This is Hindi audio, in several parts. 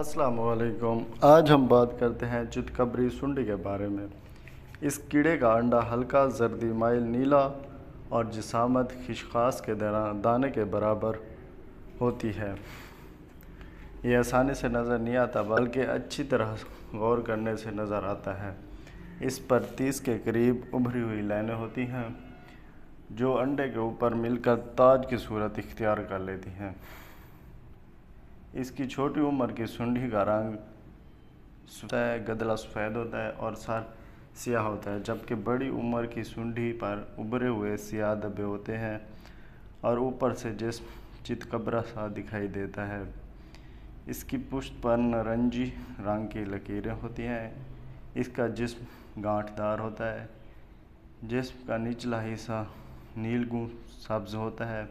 वालेकुम आज हम बात करते हैं चितकबरी सुंडी के बारे में इस कीड़े का अंडा हल्का जर्दी माइल नीला और जिसामत खिशखास के दौरान दाने के बराबर होती है ये आसानी से नज़र नहीं आता बल्कि अच्छी तरह गौर करने से नज़र आता है इस पर तीस के करीब उभरी हुई लाइनें होती हैं जो अंडे के ऊपर मिलकर ताज की सूरत इख्तियार कर लेती हैं इसकी छोटी उम्र की सुंडी का रंग होता है गदला सफ़ेद होता है और सर सियाह होता है जबकि बड़ी उम्र की सुंडी पर उभरे हुए सियाह दबे होते हैं और ऊपर से जिसम चितकबरा सा दिखाई देता है इसकी पुष्ट पर नारंगी रंग की लकीरें होती हैं इसका जिस्म गांठदार होता है जिस्म का निचला हिस्सा नीलगू सब्ज़ होता है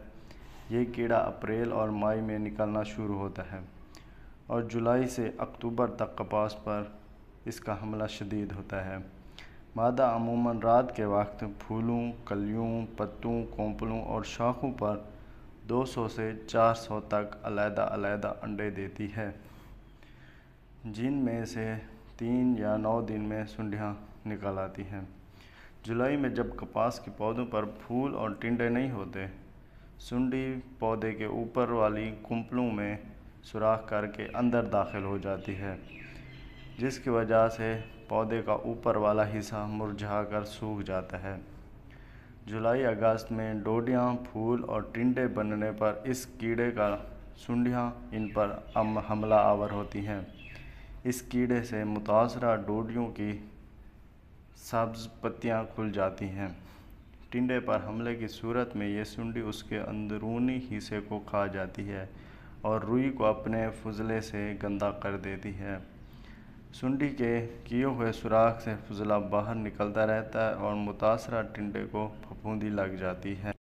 ये कीड़ा अप्रैल और मई में निकलना शुरू होता है और जुलाई से अक्टूबर तक कपास पर इसका हमला शदीद होता है मादा अमूमन रात के वक्त फूलों कलियों पत्तों कोंपलों और शाखों पर 200 से 400 तक अलहदा अलहदा अंडे देती है जिन में से तीन या नौ दिन में सुंडियाँ निकल आती हैं जुलाई में जब कपास के पौधों पर फूल और टिंडे नहीं होते सुंडी पौधे के ऊपर वाली कुंपलों में सुराख करके अंदर दाखिल हो जाती है जिसकी वजह से पौधे का ऊपर वाला हिस्सा मुरझा कर सूख जाता है जुलाई अगस्त में डोडियाँ फूल और टिंडे बनने पर इस कीड़े का सुंडियाँ इन पर हमला आवर होती हैं इस कीड़े से मुतासरा डोडियों की सब्ज़ पत्तियाँ खुल जाती हैं टिंडे पर हमले की सूरत में ये सुंडी उसके अंदरूनी हिस्से को खा जाती है और रुई को अपने फजले से गंदा कर देती है सुंडी के किए हुए सुराख से फजला बाहर निकलता रहता है और मुतासरा टिंडे को फफूंदी लग जाती है